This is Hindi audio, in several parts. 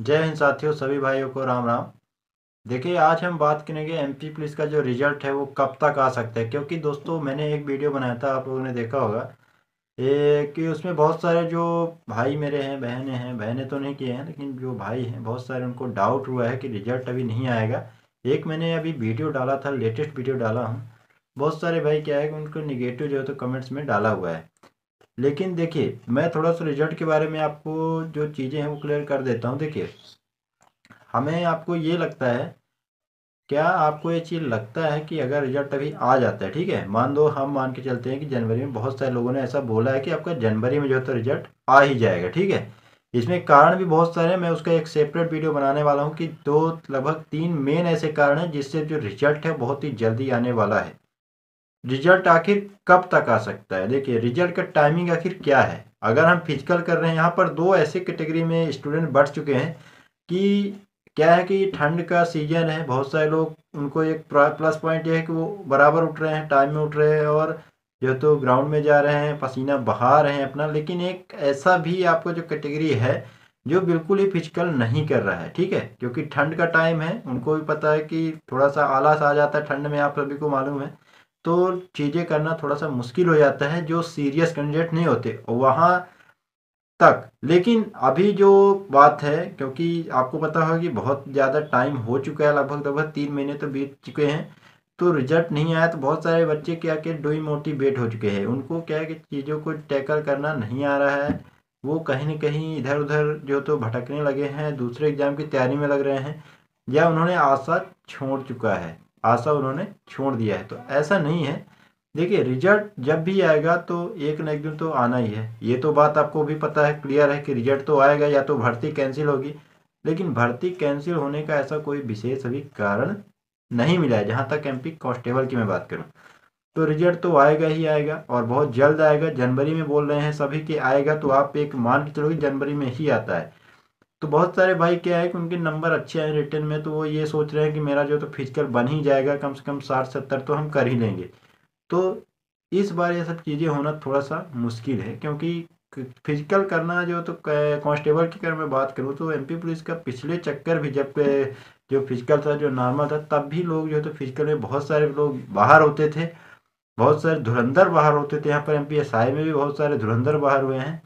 जय हिंद साथियों सभी भाइयों को राम राम देखिए आज हम बात करेंगे एमपी पुलिस का जो रिजल्ट है वो कब तक आ सकता है क्योंकि दोस्तों मैंने एक वीडियो बनाया था आप लोगों ने देखा होगा ये कि उसमें बहुत सारे जो भाई मेरे हैं बहनें हैं बहनें तो नहीं किए हैं लेकिन जो भाई हैं बहुत सारे उनको डाउट हुआ है कि रिजल्ट अभी नहीं आएगा एक मैंने अभी वीडियो डाला था लेटेस्ट वीडियो डाला हूँ बहुत सारे भाई क्या है कि उनको निगेटिव जो है तो कमेंट्स में डाला हुआ है लेकिन देखिए मैं थोड़ा सा रिजल्ट के बारे में आपको जो चीज़ें हैं वो क्लियर कर देता हूँ देखिए हमें आपको ये लगता है क्या आपको ये चीज़ लगता है कि अगर रिजल्ट अभी आ जाता है ठीक है मान दो हम मान के चलते हैं कि जनवरी में बहुत सारे लोगों ने ऐसा बोला है कि आपका जनवरी में जो है तो रिजल्ट आ ही जाएगा ठीक है इसमें कारण भी बहुत सारे हैं मैं उसका एक सेपरेट वीडियो बनाने वाला हूँ कि दो लगभग तीन मेन ऐसे कारण हैं जिससे जो रिजल्ट है बहुत ही जल्दी आने वाला है रिजल्ट आखिर कब तक आ सकता है देखिए रिजल्ट का टाइमिंग आखिर क्या है अगर हम फिजिकल कर रहे हैं यहाँ पर दो ऐसे कैटेगरी में स्टूडेंट बढ़ चुके हैं कि क्या है कि ठंड का सीजन है बहुत सारे लोग उनको एक प्लस पॉइंट यह है कि वो बराबर उठ रहे हैं टाइम में उठ रहे हैं और जो तो ग्राउंड में जा रहे हैं पसीना बहा रहे हैं अपना लेकिन एक ऐसा भी आपका जो कैटेगरी है जो बिल्कुल ही फिजिकल नहीं कर रहा है ठीक है क्योंकि ठंड का टाइम है उनको भी पता है कि थोड़ा सा आलस आ जाता है ठंड में आप सभी को मालूम है तो चीज़ें करना थोड़ा सा मुश्किल हो जाता है जो सीरियस कैंडिडेट नहीं होते वहाँ तक लेकिन अभी जो बात है क्योंकि आपको पता होगा कि बहुत ज़्यादा टाइम हो चुका है लगभग लगभग तीन महीने तो बीत चुके हैं तो रिजल्ट नहीं आया तो बहुत सारे बच्चे क्या मोटी बेट हो चुके हैं उनको क्या है कि चीज़ों को टैकल करना नहीं आ रहा है वो कहीं ना कहीं इधर उधर जो तो भटकने लगे हैं दूसरे एग्ज़ाम की तैयारी में लग रहे हैं या उन्होंने आशा छोड़ चुका है आशा उन्होंने छोड़ दिया है तो ऐसा नहीं है देखिए रिजल्ट जब भी आएगा तो एक ना एक दिन तो आना ही है ये तो बात आपको भी पता है क्लियर है कि रिजल्ट तो आएगा या तो भर्ती कैंसिल होगी लेकिन भर्ती कैंसिल होने का ऐसा कोई विशेष अभी कारण नहीं मिला है जहाँ तक एम कांस्टेबल की मैं बात करूँ तो रिजल्ट तो आएगा ही आएगा और बहुत जल्द आएगा जनवरी में बोल रहे हैं सभी कि आएगा तो आप एक मान के चलोगे जनवरी में ही आता है तो बहुत सारे भाई क्या है कि उनके नंबर अच्छे हैं रिटर्न में तो वो ये सोच रहे हैं कि मेरा जो तो फिजिकल बन ही जाएगा कम से कम साठ सत्तर तो हम कर ही लेंगे तो इस बार ये सब चीज़ें होना थोड़ा सा मुश्किल है क्योंकि फिजिकल करना जो तो कांस्टेबल की अगर मैं बात करूँ तो एमपी पुलिस का पिछले चक्कर भी जब जो फिजिकल था जो नॉर्मल था तब भी लोग जो है तो फिजिकल में बहुत सारे लोग बाहर होते थे बहुत सारे धुरंधर बाहर होते थे यहाँ पर एम में भी बहुत सारे धुरंधर बाहर हुए हैं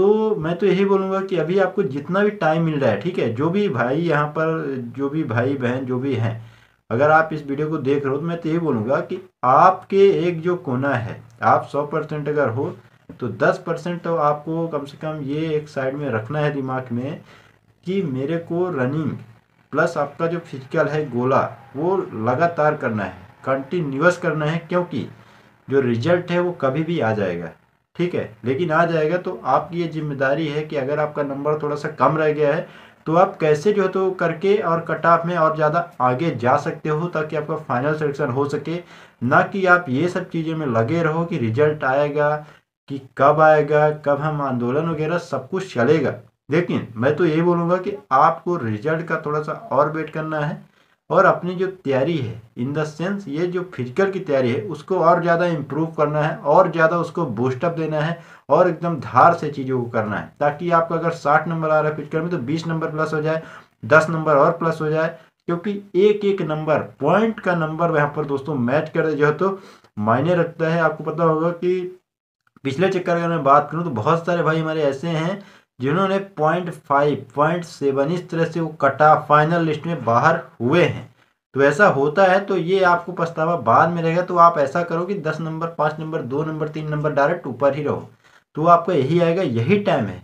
तो मैं तो यही बोलूँगा कि अभी आपको जितना भी टाइम मिल रहा है ठीक है जो भी भाई यहाँ पर जो भी भाई बहन जो भी हैं अगर आप इस वीडियो को देख रहे हो तो मैं तो यही बोलूँगा कि आपके एक जो कोना है आप सौ परसेंट अगर हो तो दस परसेंट तो आपको कम से कम ये एक साइड में रखना है दिमाग में कि मेरे को रनिंग प्लस आपका जो फिजिकल है गोला वो लगातार करना है कंटिन्यूस करना है क्योंकि जो रिजल्ट है वो कभी भी आ जाएगा ठीक है लेकिन आ जाएगा तो आपकी ये जिम्मेदारी है कि अगर आपका नंबर थोड़ा सा कम रह गया है तो आप कैसे जो है तो करके और कट ऑफ में और ज़्यादा आगे जा सकते हो ताकि आपका फाइनल सिलेक्शन हो सके ना कि आप ये सब चीज़ों में लगे रहो कि रिजल्ट आएगा कि कब आएगा कब हम आंदोलन वगैरह सब कुछ चलेगा लेकिन मैं तो यही बोलूँगा कि आपको रिजल्ट का थोड़ा सा और वेट करना है और अपनी जो तैयारी है इन द सेंस ये जो फिजिकल की तैयारी है उसको और ज़्यादा इम्प्रूव करना है और ज़्यादा उसको बूस्टअप देना है और एकदम धार से चीज़ों को करना है ताकि आपका अगर साठ नंबर आ रहा है फिजिकल में तो बीस नंबर प्लस हो जाए दस नंबर और प्लस हो जाए क्योंकि एक एक नंबर पॉइंट का नंबर यहाँ पर दोस्तों मैच कर जो है तो मायने रखता है आपको पता होगा कि पिछले चक्कर अगर मैं बात करूँ तो बहुत सारे भाई हमारे ऐसे हैं जिन्होंने पॉइंट फाइव पॉइंट सेवन इस तरह से वो कटा फाइनल लिस्ट में बाहर हुए हैं तो ऐसा होता है तो ये आपको पछतावा बाद में रहेगा तो आप ऐसा करो कि दस नंबर पाँच नंबर दो नंबर तीन नंबर डायरेक्ट ऊपर ही रहो तो आपका यही आएगा यही टाइम है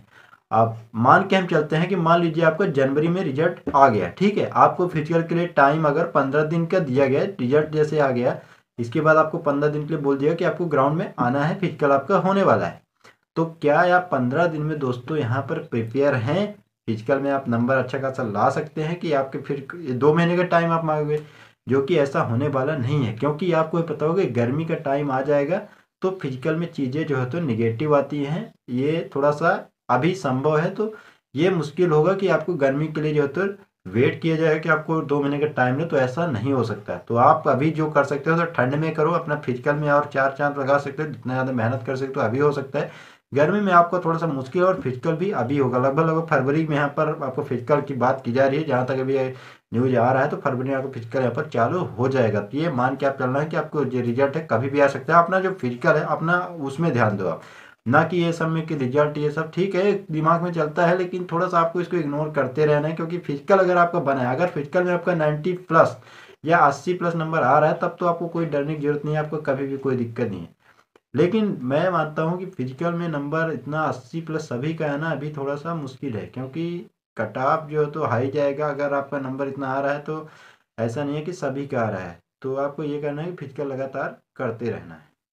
आप मान के हम चलते हैं कि मान लीजिए आपका जनवरी में रिजल्ट आ गया ठीक है आपको फिजिकल के लिए टाइम अगर पंद्रह दिन का दिया गया रिजल्ट जैसे आ गया इसके बाद आपको पंद्रह दिन के लिए बोल दिया कि आपको ग्राउंड में आना है फिजिकल आपका होने वाला है तो क्या आप पंद्रह दिन में दोस्तों यहाँ पर प्रिपेयर हैं फिजिकल में आप नंबर अच्छा खासा ला सकते हैं कि आपके फिर दो महीने का टाइम आप मांगोगे जो कि ऐसा होने वाला नहीं है क्योंकि आपको पता होगा गर्मी का टाइम आ जाएगा तो फिजिकल में चीज़ें जो है तो निगेटिव आती हैं ये थोड़ा सा अभी संभव है तो ये मुश्किल होगा कि आपको गर्मी के लिए जो है तो वेट किया जाए कि आपको दो महीने का टाइम लें तो ऐसा नहीं हो सकता तो आप अभी जो कर सकते हो तो ठंड में करो अपना फिजिकल में और चार चांद लगा सकते हो जितना ज़्यादा मेहनत कर सकते हो तो अभी हो सकता है गर्मी में आपको थोड़ा सा मुश्किल और फिजिकल भी अभी होगा लगभग लगभग फरवरी में यहाँ पर आपको फिजिकल की बात की जा रही है जहाँ तक अभी न्यूज आ रहा है तो फरवरी में आपको फिजिकल यहाँ पर चालू हो जाएगा तो ये मान के आप चलना है कि आपको जो रिजल्ट है कभी भी आ सकता है अपना जो फिजिकल है अपना उसमें ध्यान दो आप ना कि ये सब में कि रिजल्ट ये सब ठीक है दिमाग में चलता है लेकिन थोड़ा सा आपको इसको इग्नोर करते रहना है क्योंकि फिजिकल अगर आपका बना है अगर फिजिकल में आपका नाइन्टी प्लस या अस्सी प्लस नंबर आ रहा है तब तो आपको कोई डरने की जरूरत नहीं है आपको कभी भी कोई दिक्कत नहीं है लेकिन मैं मानता हूँ कि फिजिकल में नंबर इतना अस्सी प्लस सभी का है ना अभी थोड़ा सा मुश्किल है क्योंकि कट ऑफ जो है तो हाई जाएगा अगर आपका नंबर इतना आ रहा है तो ऐसा नहीं है कि सभी का आ रहा है तो आपको ये करना है कि फिजिकल लगातार करते रहना है